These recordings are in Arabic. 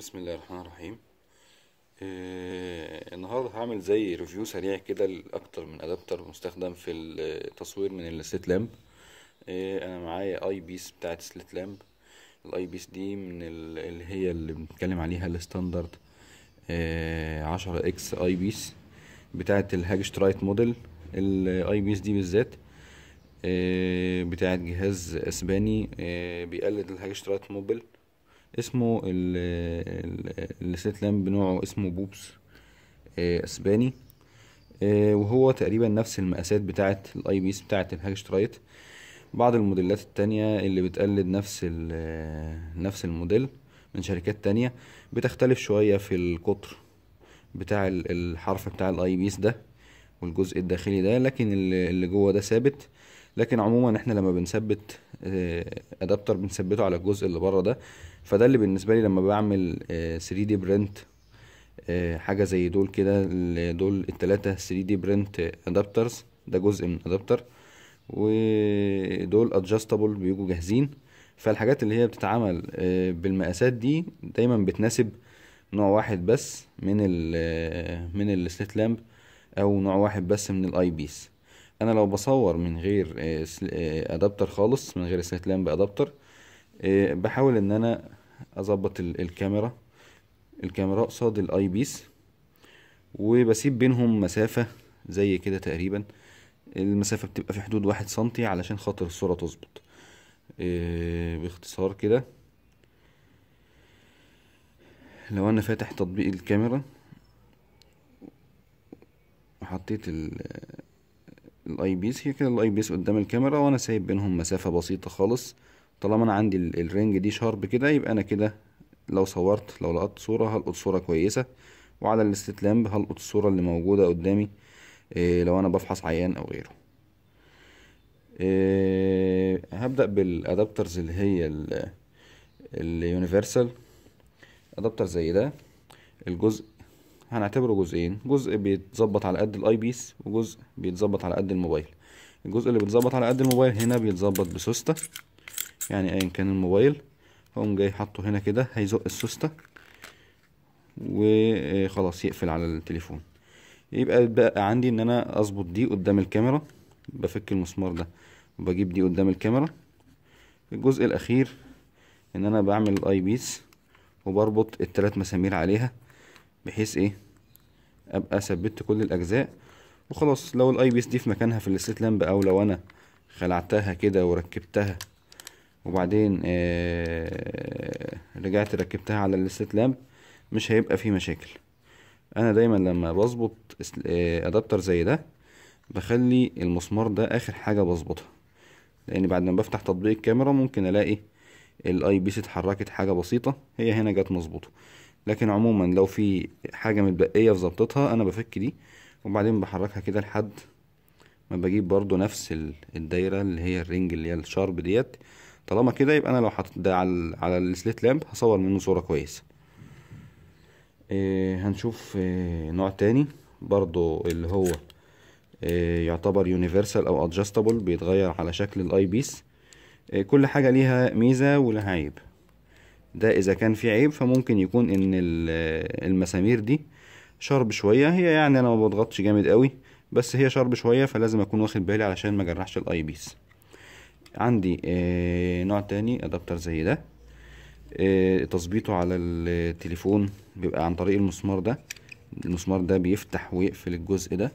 بسم الله الرحمن الرحيم آه النهارده هعمل زي ريفيو سريع كده لاكتر من ادابتر مستخدم في التصوير من السليت لامب آه انا معايا اي بيس بتاعه السليت لامب الاي بيس دي من اللي هي اللي بنتكلم عليها الستاندرد آه عشرة اكس اي بيس بتاعه الهاجشترايت موديل الاي بيس دي بالذات آه، بتاعه جهاز اسباني آه، بيقلد الهاجشترايت موبل اسمه الستيت لامب نوعه اسمه بوبس آه، اسباني آه، وهو تقريبا نفس المقاسات بتاعه الاي بيس بتاعه الهاجشترايت بعض الموديلات التانية اللي بتقلد نفس آه، نفس الموديل من شركات تانية بتختلف شوية في القطر بتاع الحرف بتاع الاي بيس ده والجزء الداخلي ده لكن اللي جوه ده ثابت لكن عموما احنا لما بنثبت ادابتر آه، بنثبته على الجزء اللي بره ده فده اللي بالنسبه لي لما بعمل 3 دي برنت حاجه زي دول كده دول التلاتة 3 دي برنت ادابترز ده جزء من ادابتر ودول ادجستبل بيجوا جاهزين فالحاجات اللي هي بتتعمل آه، بالمقاسات دي دايما بتناسب نوع واحد بس من ال آه، من السليت لامب او نوع واحد بس من الاي بيس انا لو بصور من غير ادابتر آه، آه، خالص من غير سليت لامب ادابتر بحاول ان انا اظبط الكاميرا الكاميرا قصاد الاي بيس وبسيب بينهم مسافة زي كده تقريبا المسافة بتبقى في حدود واحد سنتي علشان خاطر الصورة تظبط آه، باختصار كده لو انا فاتح تطبيق الكاميرا وحطيت الاي بيس هي كده الاي بيس قدام الكاميرا وانا سايب بينهم مسافه بسيطه خالص طالما انا عندي الرينج دي شارب كده يبقى انا كده لو صورت لو لقطت صوره هلقط صوره كويسه وعلى الاستيت لامب هلقط الصوره اللي موجوده قدامي إيه لو انا بفحص عيان او غيره إيه هبدا بالادابترز اللي هي اليونيفرسال ادابتر زي ده الجزء هنعتبره جزئين جزء بيتظبط على قد الاي بيس وجزء بيتظبط على قد الموبايل الجزء اللي بيتظبط على قد الموبايل هنا بيتظبط بسوستة يعني ايا كان الموبايل هقوم جاي حاطه هنا كده هيزق السوستة وخلاص يقفل على التليفون يبقى بقى عندي ان انا اظبط دي قدام الكاميرا بفك المسمار ده وبجيب دي قدام الكاميرا الجزء الاخير ان انا بعمل الاي بيس وبربط التلات مسامير عليها بحيث ايه ابقى ثبتت كل الاجزاء وخلاص لو الاي بيس دي في مكانها في السليت لامب او لو انا خلعتها كده وركبتها وبعدين آه رجعت ركبتها على السليت لامب مش هيبقى فيه مشاكل انا دايما لما بظبط ادابتر آه، زي ده بخلي المسمار ده اخر حاجه بظبطها لان بعد ما بفتح تطبيق الكاميرا ممكن الاقي الاي بيس اتحركت حاجه بسيطه هي هنا جت مظبوطه لكن عموما لو في حاجة متبقية في ظبطتها انا بفك دي وبعدين بحركها كده لحد ما بجيب برضو نفس الدايرة اللي هي الرنج اللي هي الشارب ديت طالما كده يبقى انا لو حطيت ده على على السليت لامب هصور منه صورة كويسة إيه هنشوف إيه نوع تاني برضو اللي هو إيه يعتبر يونيفرسال او ادجستابل بيتغير على شكل الاي آه، بيس كل حاجة ليها ميزة ولها عيب ده اذا كان في عيب فممكن يكون ان المسامير دي شرب شويه هي يعني انا ما بضغطش جامد قوي بس هي شرب شويه فلازم اكون واخد بالي علشان ما جرحش الاي بيس عندي آه، نوع تاني ادابتر زي ده آه، تظبيطه على التليفون بيبقى عن طريق المسمار ده المسمار ده بيفتح ويقفل الجزء ده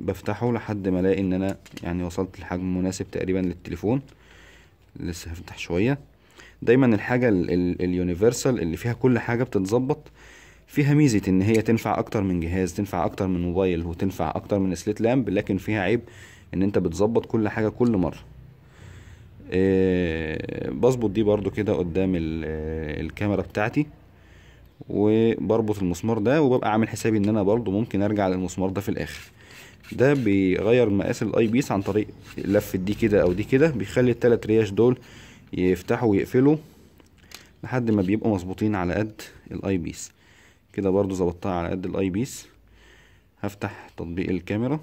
بفتحه لحد ما الاقي ان انا يعني وصلت لحجم مناسب تقريبا للتليفون لسه هفتح شويه دايما الحاجه اليونيفرسال اللي فيها كل حاجه بتتظبط فيها ميزه ان هي تنفع اكتر من جهاز تنفع اكتر من موبايل وتنفع اكتر من سليت لامب لكن فيها عيب ان انت بتظبط كل حاجه كل مره آه، بظبط دي برضو كده قدام آه، الكاميرا بتاعتي وبربط المسمار ده وببقى عامل حسابي ان انا برضو ممكن ارجع للمسمار ده في الاخر ده بيغير مقاس الاي بيس عن طريق لفه دي كده او دي كده بيخلي التلات رياش دول يفتحوا ويقفلوا لحد ما بيبقوا مظبوطين على قد الاي بيس كده برضو ظبطتها على قد الاي بيس هفتح تطبيق الكاميرا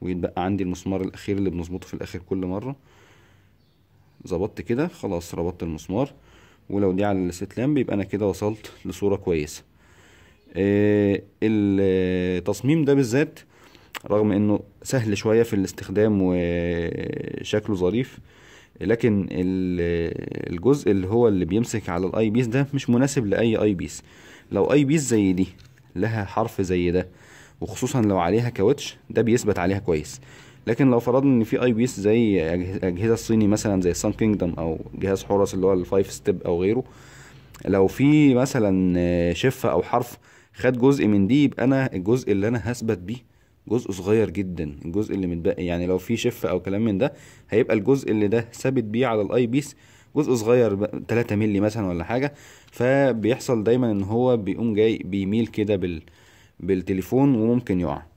ويتبقى عندي المسمار الاخير اللي بنظبطه في الاخر كل مره ظبطت كده خلاص ربطت المسمار ولو دي على الست لامب يبقى انا كده وصلت لصوره كويسه آه التصميم ده بالذات رغم انه سهل شويه في الاستخدام وشكله ظريف لكن الجزء اللي هو اللي بيمسك على الاي بيس ده مش مناسب لاي اي بيس لو اي بيس زي دي لها حرف زي ده وخصوصا لو عليها كاوتش ده بيثبت عليها كويس لكن لو فرضنا ان في اي بيس زي اجهزه الصيني مثلا زي سان كينجدم او جهاز حورس اللي هو الفايف ستيب او غيره لو في مثلا شفه او حرف خد جزء من دي يبقى انا الجزء اللي انا هثبت بيه جزء صغير جدا الجزء اللي متبقي يعني لو في شف او كلام من ده هيبقى الجزء اللي ده ثابت بيه على الاي بيس جزء صغير 3 مللي مثلا ولا حاجه فبيحصل دايما ان هو بيقوم جاي بيميل كده بال بالتليفون وممكن يقع